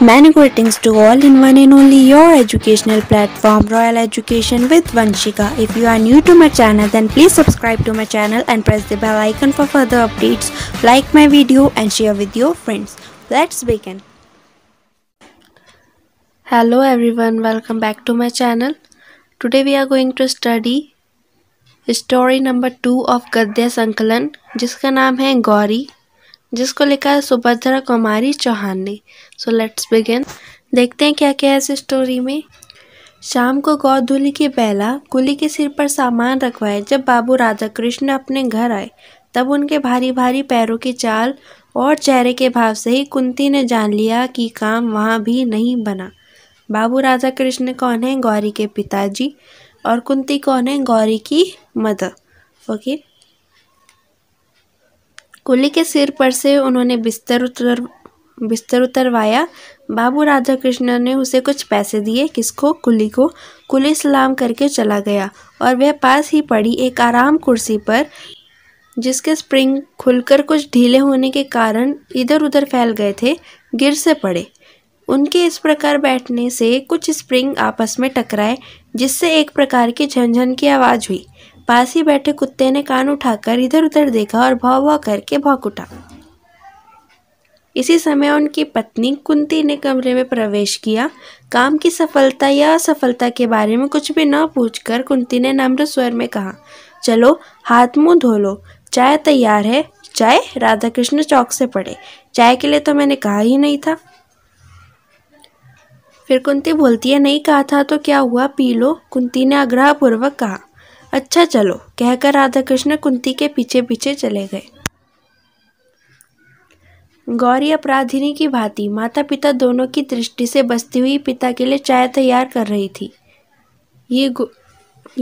Many greetings to all in one and only your educational platform Royal Education with Vanshika. If you are new to my channel then please subscribe to my channel and press the bell icon for further updates. Like my video and share with your friends. Let's begin. Hello everyone, welcome back to my channel. Today we are going to study story number 2 of Gadya Sankalan जिसका नाम है Gauri. जिसको लिखा है सुभद्रा कुमारी चौहान ने so let's begin देखते हैं क्या क्या है इस स्टोरी में शाम को गौधुली की बैला कुली के सिर पर सामान रखवाए जब बाबू राधा कृष्ण अपने घर आए तब उनके भारी भारी पैरों की चाल और चेहरे के भाव से ही कुंती ने जान लिया कि काम वहाँ भी नहीं बना बाबू राधा कृष्ण कौन है गौरी के पिताजी और कुंती कौन है गौरी की मदर ओके कुली के सिर पर से उन्होंने बिस्तर उतर बिस्तर उतरवाया बाबू राधा कृष्ण ने उसे कुछ पैसे दिए किसको कुली को कुली सलाम करके चला गया और वह पास ही पड़ी एक आराम कुर्सी पर जिसके स्प्रिंग खुलकर कुछ ढीले होने के कारण इधर उधर फैल गए थे गिर से पड़े उनके इस प्रकार बैठने से कुछ स्प्रिंग आपस में टकराए जिससे एक प्रकार की झनझन की आवाज़ हुई पास ही बैठे कुत्ते ने कान उठाकर इधर उधर देखा और भाव भाव करके भौंक उठा इसी समय उनकी पत्नी कुंती ने कमरे में प्रवेश किया काम की सफलता या असफलता के बारे में कुछ भी न पूछकर कुंती ने नम्र स्वर में कहा चलो हाथ मुंह धो लो चाय तैयार है चाय राधा कृष्ण चौक से पड़े चाय के लिए तो मैंने कहा ही नहीं था फिर कुंती बोलती है नहीं कहा था तो क्या हुआ पी लो कुंती ने आग्रहपूर्वक कहा अच्छा चलो कहकर राधा कृष्ण कुंती के पीछे पीछे चले गए गौरी अपराधिनी की भांति माता पिता दोनों की दृष्टि से बसती हुई पिता के लिए चाय तैयार कर रही थी ये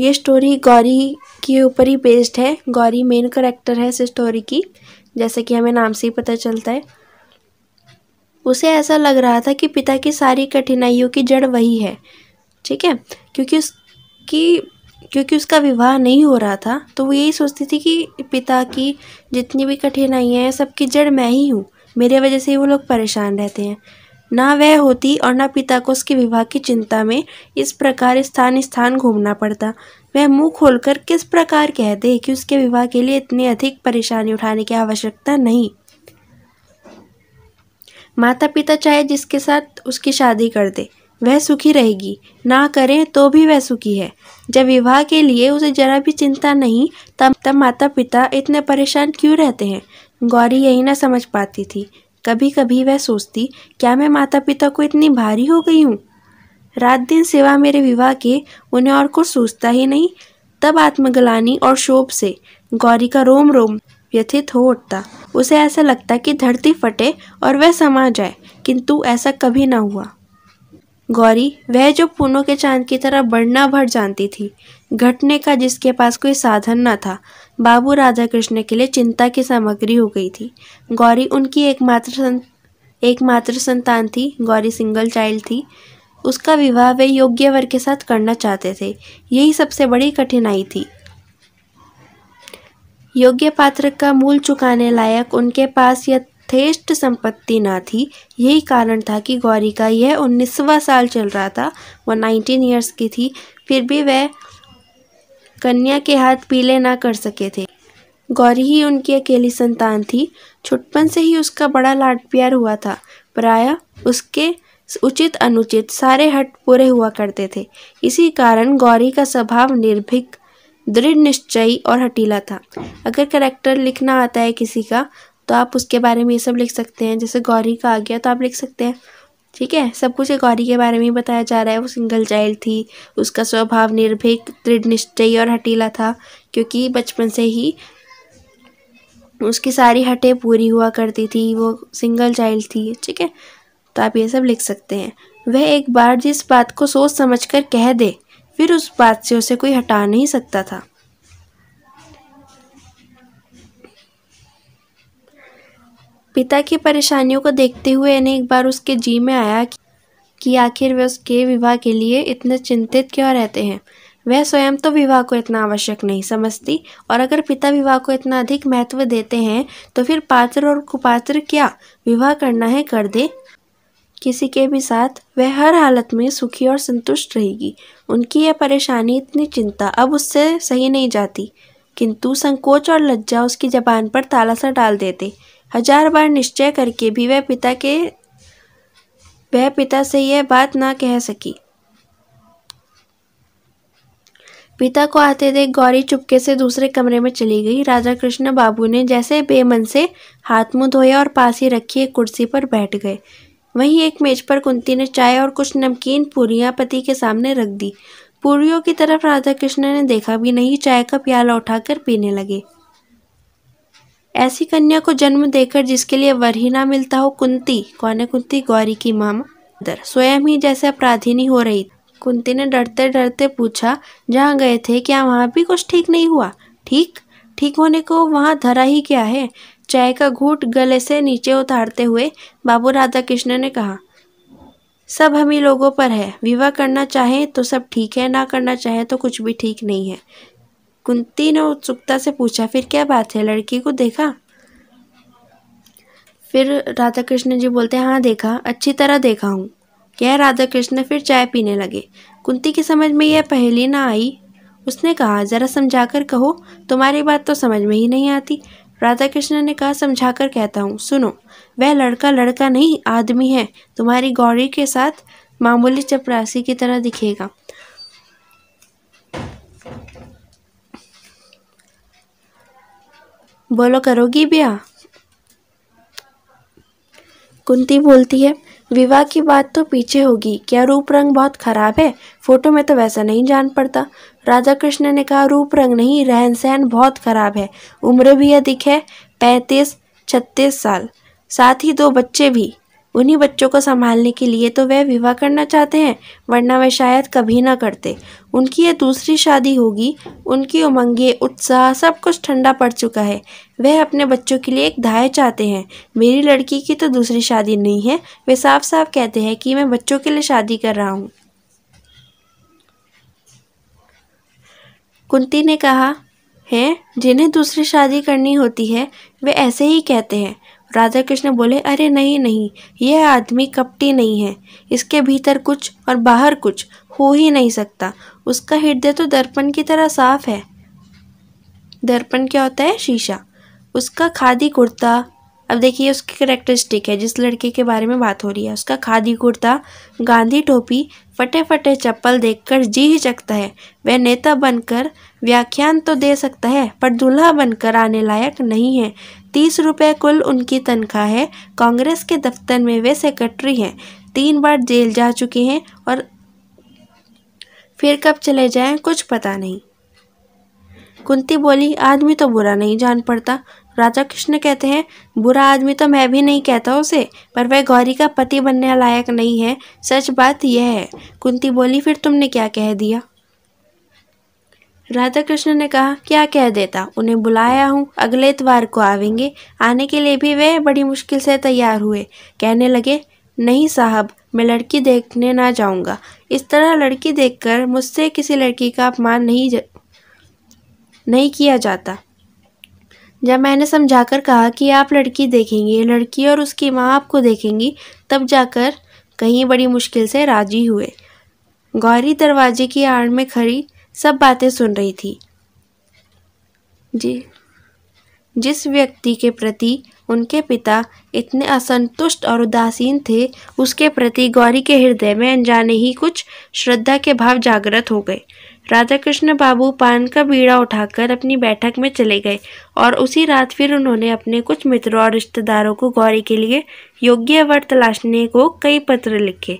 ये स्टोरी गौरी के ऊपर ही बेस्ड है गौरी मेन करेक्टर है इस स्टोरी की जैसे कि हमें नाम से ही पता चलता है उसे ऐसा लग रहा था कि पिता की सारी कठिनाइयों की जड़ वही है ठीक है क्योंकि उसकी क्योंकि उसका विवाह नहीं हो रहा था तो वो यही सोचती थी कि पिता की जितनी भी कठिनाइयाँ हैं सबकी जड़ मैं ही हूँ मेरे वजह से वो लोग परेशान रहते हैं ना वह होती और ना पिता को उसके विवाह की चिंता में इस प्रकार स्थान स्थान घूमना पड़ता वह मुंह खोलकर किस प्रकार कह दे कि उसके विवाह के लिए इतनी अधिक परेशानी उठाने की आवश्यकता नहीं माता पिता चाहे जिसके साथ उसकी शादी कर दे वह सुखी रहेगी ना करें तो भी वह सुखी है जब विवाह के लिए उसे जरा भी चिंता नहीं तब तब माता पिता इतने परेशान क्यों रहते हैं गौरी यही ना समझ पाती थी कभी कभी वह सोचती क्या मैं माता पिता को इतनी भारी हो गई हूँ रात दिन सिवा मेरे विवाह के उन्हें और कुछ सोचता ही नहीं तब आत्मगलानी और शोभ से गौरी का रोम रोम व्यथित हो उठता उसे ऐसा लगता कि धरती फटे और वह समा जाए किंतु ऐसा कभी ना हुआ गौरी वह जो पूनों के चांद की तरह बढ़ना भर जानती थी घटने का जिसके पास कोई साधन न था बाबू राधा कृष्ण के लिए चिंता की सामग्री हो गई थी गौरी उनकी एकमात्र सं एकमात्र संतान थी गौरी सिंगल चाइल्ड थी उसका विवाह वे योग्य वर के साथ करना चाहते थे यही सबसे बड़ी कठिनाई थी योग्य पात्र का मूल चुकाने लायक उनके पास या यथेष्ट संपत्ति ना थी यही कारण था कि गौरी का यह उन्नीसवा साल चल रहा था वह नाइनटीन ईयर्स की थी फिर भी वह कन्या के हाथ पीले ना कर सके थे गौरी ही उनकी अकेली संतान थी छुटपन से ही उसका बड़ा लाड प्यार हुआ था प्राय उसके उचित अनुचित सारे हट पूरे हुआ करते थे इसी कारण गौरी का स्वभाव निर्भीक दृढ़ निश्चयी और हटीला था अगर करेक्टर लिखना आता है किसी का तो आप उसके बारे में ये सब लिख सकते हैं जैसे गौरी का आ गया तो आप लिख सकते हैं ठीक है सब कुछ गौरी के बारे में ही बताया जा रहा है वो सिंगल चाइल्ड थी उसका स्वभाव निर्भीक दृढ़ निश्चयी और हटीला था क्योंकि बचपन से ही उसकी सारी हटें पूरी हुआ करती थी वो सिंगल चाइल्ड थी ठीक है तो आप ये सब लिख सकते हैं वह एक बार जिस बात को सोच समझ कर कह दे फिर उस बात से उसे कोई हटा नहीं सकता था पिता की परेशानियों को देखते हुए इन्हें एक बार उसके जी में आया कि आखिर वे उसके विवाह के लिए इतने चिंतित क्यों रहते हैं वह स्वयं तो विवाह को इतना आवश्यक नहीं समझती और अगर पिता विवाह को इतना अधिक महत्व देते हैं तो फिर पात्र और कुपात्र क्या विवाह करना है कर दे किसी के भी साथ वह हर हालत में सुखी और संतुष्ट रहेगी उनकी यह परेशानी इतनी चिंता अब उससे सही नहीं जाती किंतु संकोच और लज्जा उसकी जबान पर ताला सा डाल देते हजार बार निश्चय करके भी वह पिता के वह पिता से यह बात ना कह सकी पिता को आते देख गौरी चुपके से दूसरे कमरे में चली गई राधा कृष्ण बाबू ने जैसे बेमन से हाथ मुंह धोया और पास ही रखी एक कुर्सी पर बैठ गए वहीं एक मेज पर कुंती ने चाय और कुछ नमकीन पूरियां पति के सामने रख दी पूरियों की तरफ राधा कृष्ण ने देखा भी नहीं चाय का प्याला उठाकर पीने लगे ऐसी कन्या को जन्म देकर जिसके लिए ना मिलता हो कुंती कौन है कुंती गौरी की मामा स्वयं ही जैसे अपराधिनी हो रही कुंती ने डरते डरते पूछा जहाँ गए थे क्या वहाँ भी कुछ ठीक नहीं हुआ ठीक ठीक होने को वहाँ धरा ही क्या है चाय का घूट गले से नीचे उतारते हुए बाबू राधा कृष्ण ने कहा सब हम ही लोगों पर है विवाह करना चाहे तो सब ठीक है ना करना चाहे तो कुछ भी ठीक नहीं है कुंती ने उत्सुकता से पूछा फिर क्या बात है लड़की को देखा फिर राधा कृष्ण जी बोलते हैं हाँ देखा अच्छी तरह देखा हूँ क्या राधा कृष्ण फिर चाय पीने लगे कुंती की समझ में यह पहली ना आई उसने कहा ज़रा समझा कर कहो तुम्हारी बात तो समझ में ही नहीं आती राधा कृष्ण ने कहा समझा कर कहता हूँ सुनो वह लड़का लड़का नहीं आदमी है तुम्हारी गौरी के साथ मामूली चपरासी की तरह दिखेगा बोलो करोगी ब्याह कुंती बोलती है विवाह की बात तो पीछे होगी क्या रूप रंग बहुत खराब है फोटो में तो वैसा नहीं जान पड़ता राधा कृष्ण ने कहा रूप रंग नहीं रहन सहन बहुत खराब है उम्र भी अधिक है पैंतीस छत्तीस साल साथ ही दो बच्चे भी उन्हीं बच्चों को संभालने के लिए तो वह विवाह करना चाहते हैं वरना वह शायद कभी ना करते उनकी यह दूसरी शादी होगी उनकी उमंगे उत्साह सब कुछ ठंडा पड़ चुका है वह अपने बच्चों के लिए एक धाय चाहते हैं मेरी लड़की की तो दूसरी शादी नहीं है वे साफ साफ कहते हैं कि मैं बच्चों के लिए शादी कर रहा हूँ कुंती ने कहा हैं जिन्हें दूसरी शादी करनी होती है वे ऐसे ही कहते हैं राधा कृष्ण बोले अरे नहीं नहीं यह आदमी कपटी नहीं है इसके भीतर कुछ और बाहर कुछ हो ही नहीं सकता उसका हृदय तो दर्पण की तरह साफ है दर्पण क्या होता है शीशा उसका खादी कुर्ता अब देखिए उसकी करेक्टरिस्टिक है जिस लड़के के बारे में बात हो रही है उसका खादी कुर्ता गांधी टोपी फटे फटे चप्पल देखकर जी ही चकता है वह नेता बनकर व्याख्यान तो दे सकता है पर दूल्हा बनकर आने लायक नहीं है तीस रुपये कुल उनकी तनख्वाह है कांग्रेस के दफ्तर में वे सेक्रेटरी हैं तीन बार जेल जा चुके हैं और फिर कब चले जाएं कुछ पता नहीं कुंती बोली आदमी तो बुरा नहीं जान पड़ता राजा कृष्ण कहते हैं बुरा आदमी तो मैं भी नहीं कहता उसे पर वह गौरी का पति बनने लायक नहीं है सच बात यह है कुंती बोली फिर तुमने क्या कह दिया राधा कृष्ण ने कहा क्या कह देता उन्हें बुलाया हूँ अगले इतवार को आवेंगे आने के लिए भी वे बड़ी मुश्किल से तैयार हुए कहने लगे नहीं साहब मैं लड़की देखने ना जाऊँगा इस तरह लड़की देखकर मुझसे किसी लड़की का अपमान नहीं ज... नहीं किया जाता जब मैंने समझाकर कहा कि आप लड़की देखेंगे लड़की और उसकी माँ आपको देखेंगी तब जाकर कहीं बड़ी मुश्किल से राजी हुए गौरी दरवाजे की आड़ में खड़ी सब बातें सुन रही थी जी जिस व्यक्ति के प्रति उनके पिता इतने असंतुष्ट और उदासीन थे उसके प्रति गौरी के हृदय में अनजाने ही कुछ श्रद्धा के भाव जागृत हो गए राधा कृष्ण बाबू पान का बीड़ा उठाकर अपनी बैठक में चले गए और उसी रात फिर उन्होंने अपने कुछ मित्रों और रिश्तेदारों को गौरी के लिए योग्य वर तलाशने को कई पत्र लिखे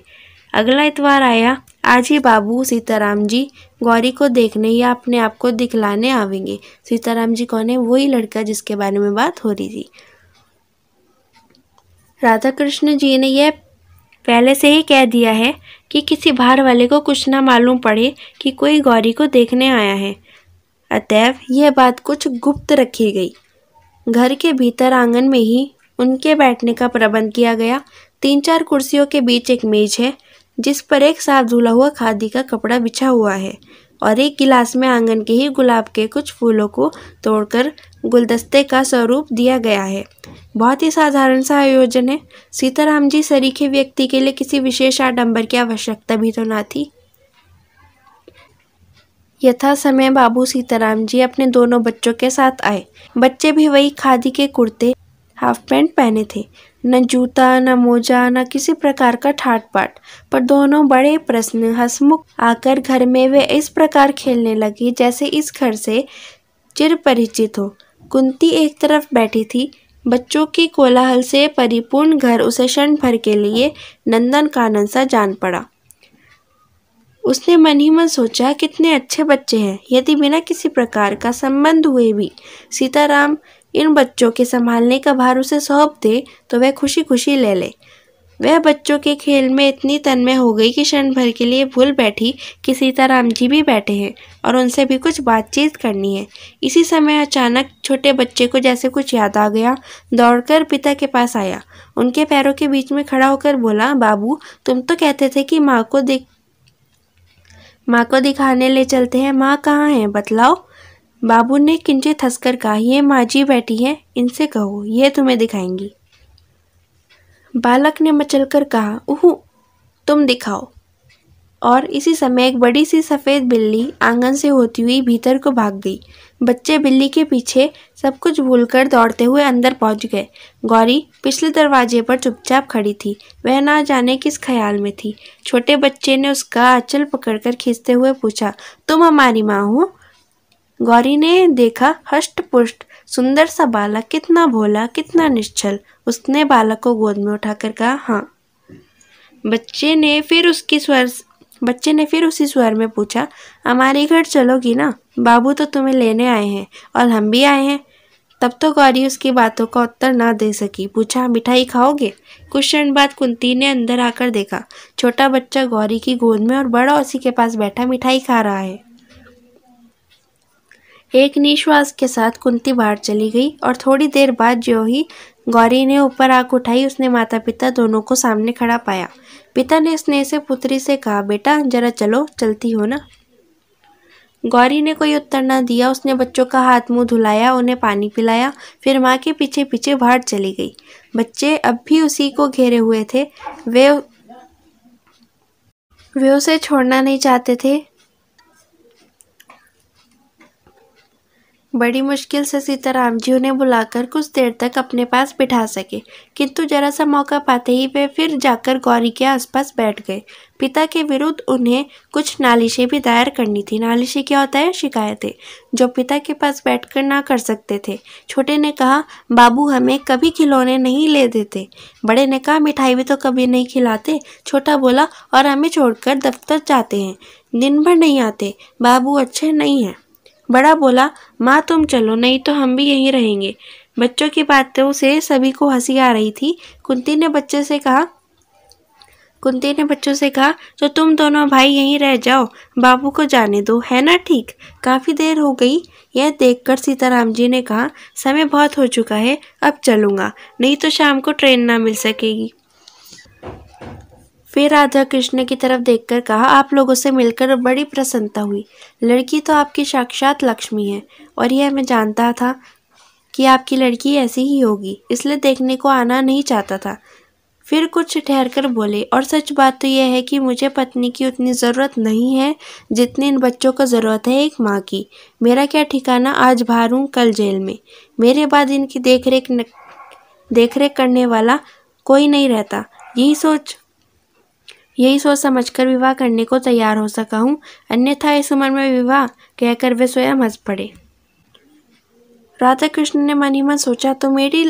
अगला इतवार आया आज ही बाबू सीताराम जी गौरी को देखने या अपने आप को दिखलाने आवेंगे सीताराम जी कौन है वही लड़का जिसके बारे में बात हो रही थी राधा कृष्ण जी ने यह पहले से ही कह दिया है कि किसी बाहर वाले को कुछ ना मालूम पड़े कि कोई गौरी को देखने आया है अतएव यह बात कुछ गुप्त रखी गई घर के भीतर आंगन में ही उनके बैठने का प्रबंध किया गया तीन चार कुर्सियों के बीच एक मेज है जिस पर एक साफ धुला हुआ खादी का कपड़ा बिछा हुआ है और एक गिलास में आंगन के ही गुलाब के कुछ फूलों को तोड़कर गुलदस्ते का स्वरूप दिया गया है बहुत ही साधारण सा आयोजन है सीताराम जी सरीखे व्यक्ति के लिए किसी विशेष आडंबर की आवश्यकता भी तो ना थी यथा समय बाबू सीताराम जी अपने दोनों बच्चों के साथ आए बच्चे भी वही खादी के कुर्ते हाफ पैंट पहने थे न जूता न मोजा न किसी प्रकार का ठाट पाट पर दोनों बड़े प्रश्न हसमुख आकर घर में वे इस प्रकार खेलने लगी जैसे इस घर से चिर परिचित हो कुंती एक तरफ बैठी थी बच्चों की कोलाहल से परिपूर्ण घर उसे क्षण भर के लिए नंदन कानन सा जान पड़ा उसने मन ही मन सोचा कितने अच्छे बच्चे हैं यदि बिना किसी प्रकार का संबंध हुए भी सीताराम इन बच्चों के संभालने का भार उसे सौंप दे तो वह खुशी खुशी ले ले वह बच्चों के खेल में इतनी तन्मय हो गई कि क्षण भर के लिए भूल बैठी कि सीताराम जी भी बैठे हैं और उनसे भी कुछ बातचीत करनी है इसी समय अचानक छोटे बच्चे को जैसे कुछ याद आ गया दौड़कर पिता के पास आया उनके पैरों के बीच में खड़ा होकर बोला बाबू तुम तो कहते थे कि माँ को देख माँ को दिखाने ले चलते हैं माँ कहाँ हैं बतलाओ बाबू ने किंचे थसकर कहा ये माँ जी बैठी है इनसे कहो ये तुम्हें दिखाएंगी बालक ने मचलकर कहा उहू तुम दिखाओ और इसी समय एक बड़ी सी सफ़ेद बिल्ली आंगन से होती हुई भीतर को भाग गई बच्चे बिल्ली के पीछे सब कुछ भूलकर दौड़ते हुए अंदर पहुंच गए गौरी पिछले दरवाजे पर चुपचाप खड़ी थी वह ना जाने किस ख्याल में थी छोटे बच्चे ने उसका अचल पकड़कर खींचते हुए पूछा तुम हमारी माँ हो गौरी ने देखा हष्ट पुष्ट सुंदर सा बालक कितना भोला कितना निश्चल उसने बालक को गोद में उठाकर कहा हाँ बच्चे ने फिर उसकी स्वर बच्चे ने फिर उसी स्वर में पूछा हमारे घर चलोगी ना बाबू तो तुम्हें लेने आए हैं और हम भी आए हैं तब तो गौरी उसकी बातों का उत्तर ना दे सकी पूछा मिठाई खाओगे कुछ क्षण बाद कुंती ने अंदर आकर देखा छोटा बच्चा गौरी की गोद में और बड़ा उसी के पास बैठा मिठाई खा रहा है एक निश्वास के साथ कुंती बाहर चली गई और थोड़ी देर बाद जो ही गौरी ने ऊपर आंख उठाई उसने माता पिता दोनों को सामने खड़ा पाया पिता ने स्नेह से पुत्री से कहा बेटा जरा चलो चलती हो ना गौरी ने कोई उत्तर ना दिया उसने बच्चों का हाथ मुंह धुलाया उन्हें पानी पिलाया फिर माँ के पीछे पीछे बाहर चली गई बच्चे अब भी उसी को घेरे हुए थे वे वे उसे छोड़ना नहीं चाहते थे बड़ी मुश्किल से सीताराम जी उन्हें बुलाकर कुछ देर तक अपने पास बिठा सके किंतु जरा सा मौका पाते ही वे फिर जाकर गौरी के आसपास बैठ गए पिता के विरुद्ध उन्हें कुछ नालिशें भी दायर करनी थी नालिशें क्या होता है शिकायतें जो पिता के पास बैठकर ना कर सकते थे छोटे ने कहा बाबू हमें कभी खिलौने नहीं ले देते बड़े ने कहा मिठाई भी तो कभी नहीं खिलाते छोटा बोला और हमें छोड़कर दफ्तर जाते हैं दिन भर नहीं आते बाबू अच्छे नहीं हैं बड़ा बोला माँ तुम चलो नहीं तो हम भी यहीं रहेंगे बच्चों की बातों से सभी को हंसी आ रही थी कुंती ने बच्चे से कहा कुंती ने बच्चों से कहा तो तुम दोनों भाई यहीं रह जाओ बाबू को जाने दो है ना ठीक काफ़ी देर हो गई यह देखकर सीताराम जी ने कहा समय बहुत हो चुका है अब चलूँगा नहीं तो शाम को ट्रेन ना मिल सकेगी फिर राधा कृष्ण की तरफ देखकर कहा आप लोगों से मिलकर बड़ी प्रसन्नता हुई लड़की तो आपकी साक्षात लक्ष्मी है और यह मैं जानता था कि आपकी लड़की ऐसी ही होगी इसलिए देखने को आना नहीं चाहता था फिर कुछ ठहर कर बोले और सच बात तो यह है कि मुझे पत्नी की उतनी ज़रूरत नहीं है जितनी इन बच्चों को ज़रूरत है एक माँ की मेरा क्या ठिकाना आज बाहर हूँ कल जेल में मेरे बाद इनकी देख रेख देख रेख करने वाला कोई नहीं रहता यही सोच यही सोच समझकर विवाह करने को तैयार हो सका हूँ अन्यथा इस उम्र में विवाह कहकर वे स्वयं हंस पड़े राधा कृष्ण ने मन ही मन सोचा तो मेरी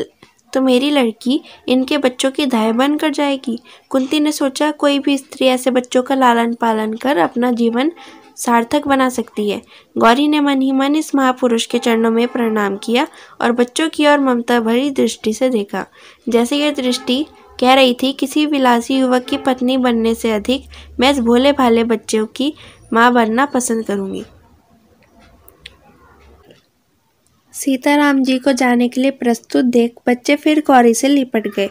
तो मेरी लड़की इनके बच्चों की दाय बन कर जाएगी कुंती ने सोचा कोई भी स्त्री ऐसे बच्चों का लालन पालन कर अपना जीवन सार्थक बना सकती है गौरी ने मन ही मन इस महापुरुष के चरणों में प्रणाम किया और बच्चों की ओर ममता भरी दृष्टि से देखा जैसे यह दृष्टि कह रही थी किसी विलासी युवक की पत्नी बनने से अधिक मैं इस भोले भाले बच्चों की माँ बनना पसंद करूँगी सीताराम जी को जाने के लिए प्रस्तुत देख बच्चे फिर कौरी से लिपट गए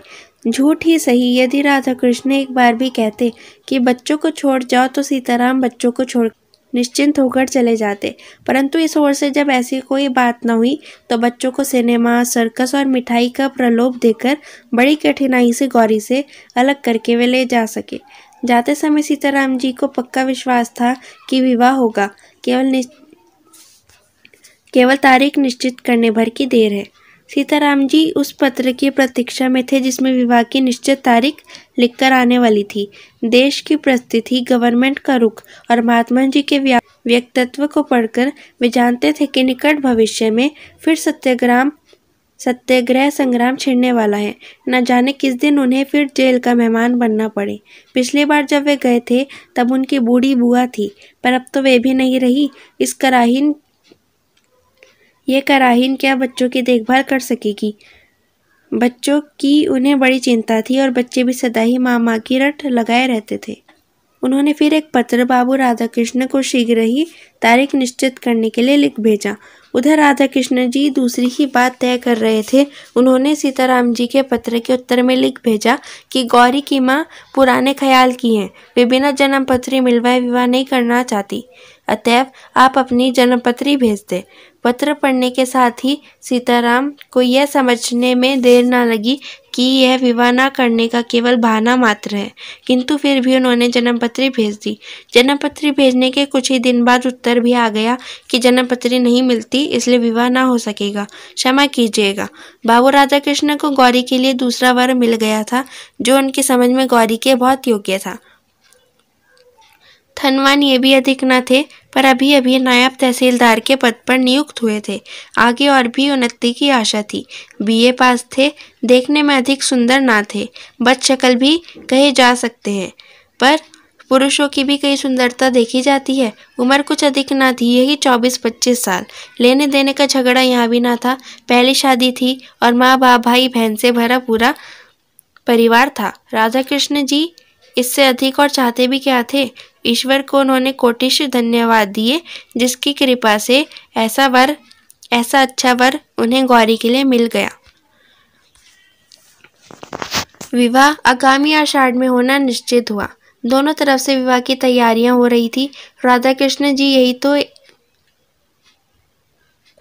झूठ ही सही यदि राधा कृष्ण एक बार भी कहते कि बच्चों को छोड़ जाओ तो सीताराम बच्चों को छोड़ निश्चिंत होकर चले जाते परंतु इस ओर से जब ऐसी कोई बात न हुई तो बच्चों को सिनेमा सर्कस और मिठाई का प्रलोभ देकर बड़ी कठिनाई से गौरी से अलग करके वे ले जा सके जाते समय सीताराम जी को पक्का विश्वास था कि विवाह होगा केवल केवल तारीख निश्चित करने भर की देर है सीताराम जी उस पत्र की प्रतीक्षा में थे जिसमें विवाह की निश्चित तारीख लिखकर आने वाली थी देश की परिस्थिति गवर्नमेंट का रुख और महात्मा जी के व्यक्तित्व को पढ़कर वे जानते थे कि निकट भविष्य में फिर सत्याग्राम सत्याग्रह संग्राम छिड़ने वाला है न जाने किस दिन उन्हें फिर जेल का मेहमान बनना पड़े पिछली बार जब वे गए थे तब उनकी बूढ़ी बुआ थी पर अब तो वे भी नहीं रही इस कराहीन ये कराहीन क्या बच्चों की देखभाल कर सकेगी बच्चों की उन्हें बड़ी चिंता थी और बच्चे भी सदा ही माँ माँ की रट लगाए रहते थे उन्होंने फिर एक पत्र बाबू राधा कृष्ण को शीघ्र ही तारीख निश्चित करने के लिए लिख भेजा उधर राधा कृष्ण जी दूसरी ही बात तय कर रहे थे उन्होंने सीताराम जी के पत्र के उत्तर में लिख भेजा कि गौरी की माँ पुराने ख्याल की हैं वे बिना जन्म पत्री मिलवाए विवाह नहीं करना चाहती अतएव आप अपनी जन्मपत्री भेज दें पत्र पढ़ने के साथ ही सीताराम को यह समझने में देर न लगी कि यह विवाह न करने का केवल बहाना मात्र है किंतु फिर भी उन्होंने जन्मपत्री भेज दी जन्मपत्री भेजने के कुछ ही दिन बाद उत्तर भी आ गया कि जन्मपत्री नहीं मिलती इसलिए विवाह ना हो सकेगा क्षमा कीजिएगा बाबू राधा कृष्ण को गौरी के लिए दूसरा वर मिल गया था जो उनकी समझ में गौरी के बहुत योग्य था थनवान ये भी अधिक न थे पर अभी अभी नायब तहसीलदार के पद पर नियुक्त हुए थे आगे और भी उन्नति की आशा थी बीए पास थे देखने में अधिक सुंदर ना थे बद शक्ल भी कहे जा सकते हैं पर पुरुषों की भी कई सुंदरता देखी जाती है उम्र कुछ अधिक ना थी यही चौबीस पच्चीस साल लेने देने का झगड़ा यहाँ भी ना था पहली शादी थी और माँ बाप भाई बहन से भरा पूरा परिवार था राधा कृष्ण जी इससे अधिक और चाहते भी क्या थे ईश्वर को उन्होंने कोटिश धन्यवाद दिए जिसकी कृपा से ऐसा वर ऐसा अच्छा वर उन्हें गौरी के लिए मिल गया विवाह आगामी आषाढ़ में होना निश्चित हुआ दोनों तरफ से विवाह की तैयारियां हो रही थी राधा कृष्ण जी यही तो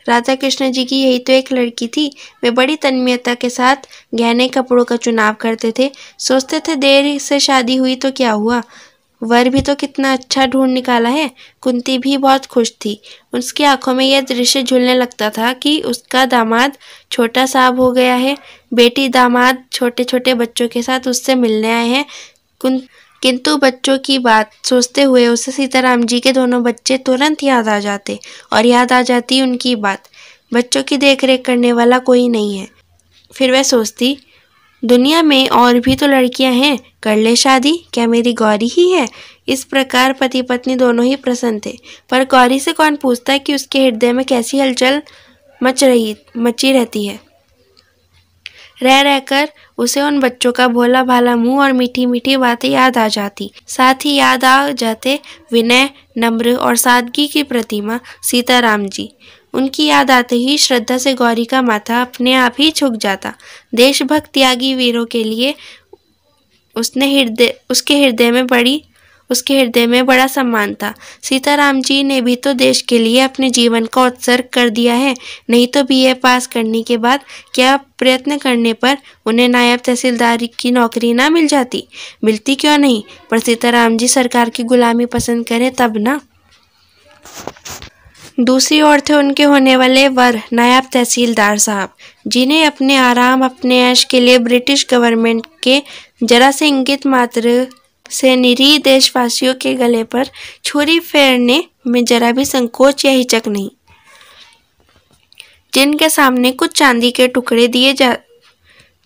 राधा कृष्ण जी की यही तो एक लड़की थी वे बड़ी तन्मयता के साथ गहने कपड़ों का चुनाव करते थे सोचते थे देर से शादी हुई तो क्या हुआ वर भी तो कितना अच्छा ढूंढ निकाला है कुंती भी बहुत खुश थी उसकी आंखों में यह दृश्य झूलने लगता था कि उसका दामाद छोटा साहब हो गया है बेटी दामाद छोटे छोटे बच्चों के साथ उससे मिलने आए हैं कुंती किंतु बच्चों की बात सोचते हुए उसे सीताराम जी के दोनों बच्चे तुरंत याद आ जाते और याद आ जाती उनकी बात बच्चों की देखरेख करने वाला कोई नहीं है फिर वह सोचती दुनिया में और भी तो लड़कियां हैं कर ले शादी क्या मेरी गौरी ही है इस प्रकार पति पत्नी दोनों ही प्रसन्न थे पर गौरी से कौन पूछता कि उसके हृदय में कैसी हलचल मच रही मची रहती है रह रहकर उसे उन बच्चों का भोला भाला मुंह और मीठी मीठी बातें याद आ जाती साथ ही याद आ जाते विनय नम्र और सादगी की प्रतिमा सीताराम जी उनकी याद आते ही श्रद्धा से गौरी का माथा अपने आप ही झुक जाता देशभक्त त्यागी वीरों के लिए उसने हृदय उसके हृदय में बड़ी उसके हृदय में बड़ा सम्मान था सीताराम जी ने भी तो देश के लिए अपने जीवन का उत्सर्ग कर दिया है नहीं तो बीए पास करने के बाद क्या प्रयत्न करने पर उन्हें नायब तहसीलदार की नौकरी ना मिल जाती मिलती क्यों नहीं पर सीताराम जी सरकार की गुलामी पसंद करें तब ना दूसरी ओर थे उनके होने वाले वर नायब तहसीलदार साहब जिन्हें अपने आराम अपने ऐश के लिए ब्रिटिश गवर्नमेंट के जरा से इंगित मात्र से निरीह देशवासियों के गले पर छुरी फेरने में जरा भी संकोच या हिचक नहीं जिनके सामने कुछ चांदी के टुकड़े दिए जा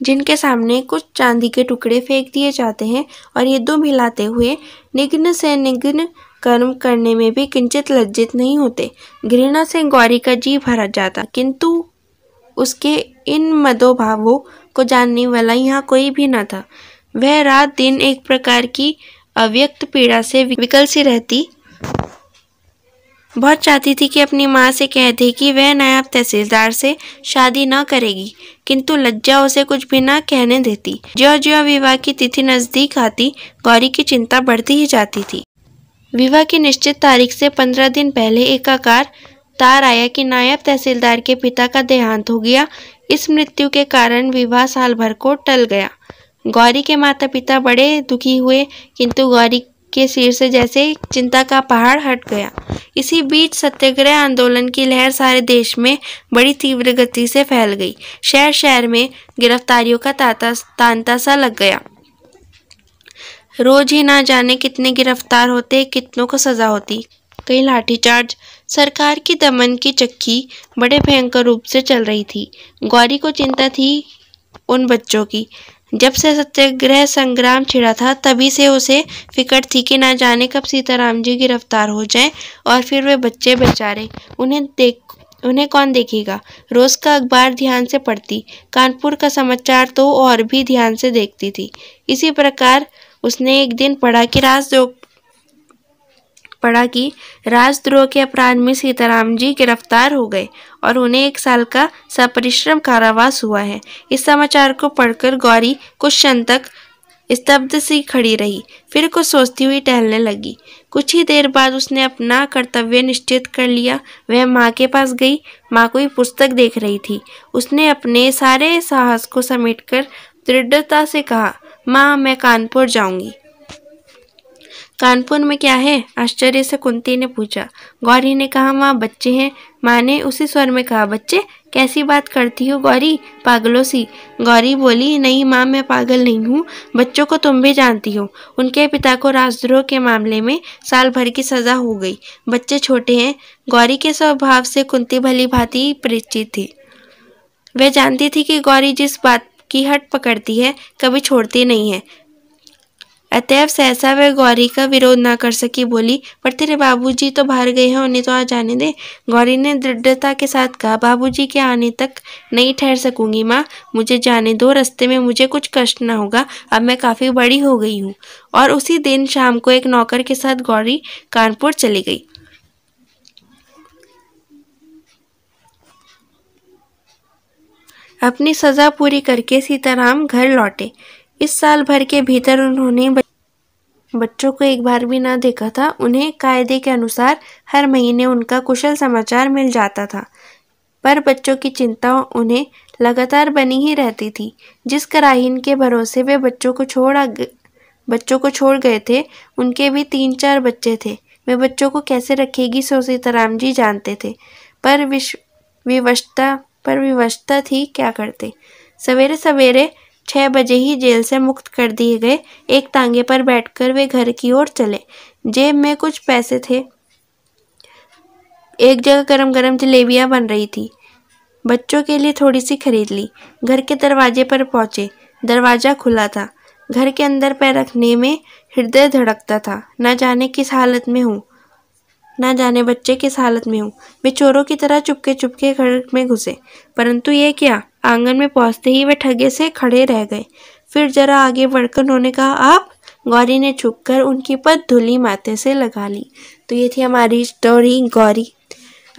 जिनके सामने कुछ चांदी के टुकड़े फेंक दिए जाते हैं और ये दुम हिलाते हुए निग्न से निघ्न कर्म करने में भी किंचित लज्जित नहीं होते घृणा से गौरी का जी भरा जाता किंतु उसके इन मदोभावों को जानने वाला यहाँ कोई भी न था वह रात दिन एक प्रकार की अव्यक्त पीड़ा से विकल सी रहती बहुत चाहती थी कि अपनी माँ से कह दे कि वह नायब तहसीलदार से शादी न करेगी किंतु लज्जा उसे कुछ भी न कहने देती ज्यो ज्यो विवाह की तिथि नज़दीक आती गौरी की चिंता बढ़ती ही जाती थी विवाह की निश्चित तारीख से पंद्रह दिन पहले एकाकार तार आया कि नायब तहसीलदार के पिता का देहांत हो गया इस मृत्यु के कारण विवाह साल भर को टल गया गौरी के माता पिता बड़े दुखी हुए किंतु गौरी के सिर से जैसे चिंता का पहाड़ हट गया इसी बीच सत्याग्रह आंदोलन की लहर सारे देश में बड़ी तीव्र गति से फैल गई शहर शहर में गिरफ्तारियों का ताता तांता सा लग गया रोज ही ना जाने कितने गिरफ्तार होते कितनों को सजा होती कई लाठीचार्ज सरकार की दमन की चक्की बड़े भयंकर रूप से चल रही थी गौरी को चिंता थी उन बच्चों की जब से सत्याग्रह संग्राम छिड़ा था तभी से उसे फिकट थी कि ना जाने कब सीताराम जी गिरफ्तार हो जाएं और फिर वे बच्चे बेचारे उन्हें देख उन्हें कौन देखेगा रोज़ का अखबार ध्यान से पढ़ती कानपुर का समाचार तो और भी ध्यान से देखती थी इसी प्रकार उसने एक दिन पढ़ा कि राजयोग पड़ा कि राजद्रोह के अपराध में सीताराम जी गिरफ्तार हो गए और उन्हें एक साल का सपरिश्रम कारावास हुआ है इस समाचार को पढ़कर गौरी कुछ क्षण तक स्तब्ध सी खड़ी रही फिर कुछ सोचती हुई टहलने लगी कुछ ही देर बाद उसने अपना कर्तव्य निश्चित कर लिया वह माँ के पास गई माँ कोई पुस्तक देख रही थी उसने अपने सारे साहस को समेटकर दृढ़ता से कहा माँ मैं कानपुर जाऊंगी कानपुर में क्या है आश्चर्य से कुंती ने पूछा गौरी ने कहा माँ बच्चे हैं माँ ने उसी स्वर में कहा बच्चे कैसी बात करती हो गौरी पागलों सी गौरी बोली नहीं माँ मैं पागल नहीं हूँ बच्चों को तुम भी जानती हो उनके पिता को राजद्रोह के मामले में साल भर की सज़ा हो गई बच्चे छोटे हैं गौरी के स्वभाव से कुंती भली भांति परिचित थी वह जानती थी कि गौरी जिस बात की हट पकड़ती है कभी छोड़ती नहीं है अतएव सहसा वह गौरी का विरोध ना कर सकी बोली पर तेरे बाबूजी तो बाहर गए हैं उन्हें तो आ जाने दे गौरी ने दृढ़ता के साथ कहा बाबूजी के आने तक नहीं ठहर सकूंगी माँ मुझे जाने दो रस्ते में मुझे कुछ कष्ट ना होगा अब मैं काफ़ी बड़ी हो गई हूँ और उसी दिन शाम को एक नौकर के साथ गौरी कानपुर चली गई अपनी सज़ा पूरी करके सीताराम घर लौटे इस साल भर के भीतर उन्होंने बच्चों को एक बार भी ना देखा था उन्हें कायदे के अनुसार हर महीने उनका कुशल समाचार मिल जाता था पर बच्चों की चिंताओं उन्हें लगातार बनी ही रहती थी जिस कराहीन के भरोसे वे बच्चों को छोड़ बच्चों को छोड़ गए थे उनके भी तीन चार बच्चे थे वे बच्चों को कैसे रखेगी सो सीताराम जी जानते थे पर विश विवशता पर विवशता थी क्या करते सवेरे सवेरे छह बजे ही जेल से मुक्त कर दिए गए एक तांगे पर बैठकर वे घर की ओर चले जेब में कुछ पैसे थे एक जगह गरम गरम जलेबियाँ बन रही थी बच्चों के लिए थोड़ी सी खरीद ली घर के दरवाजे पर पहुँचे दरवाज़ा खुला था घर के अंदर पैर रखने में हृदय धड़कता था ना जाने किस हालत में हूँ ना जाने बच्चे किस हालत में हूँ वे चोरों की तरह चुपके चुपके घर में घुसे परंतु ये क्या आंगन में पहुंचते ही वे ठगे से खड़े रह गए फिर जरा आगे बढ़कर उन्होंने कहा आप गौरी ने छुप कर उनकी पद धुली माथे से लगा ली तो ये थी हमारी स्टोरी गौरी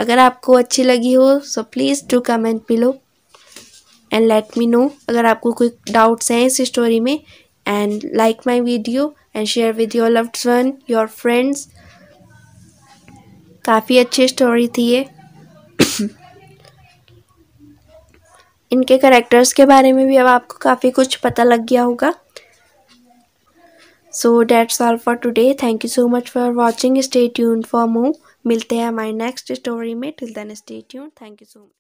अगर आपको अच्छी लगी हो so please do comment below and let me know अगर आपको कोई डाउट्स हैं इस स्टोरी में and like my video and share with your loved one your friends काफ़ी अच्छी स्टोरी थी ये इनके करेक्टर्स के बारे में भी अब आपको काफ़ी कुछ पता लग गया होगा so that's all for today thank you so much for watching stay tune for more मिलते हैं हमारे नेक्स्ट स्टोरी में till then stay tune thank you so much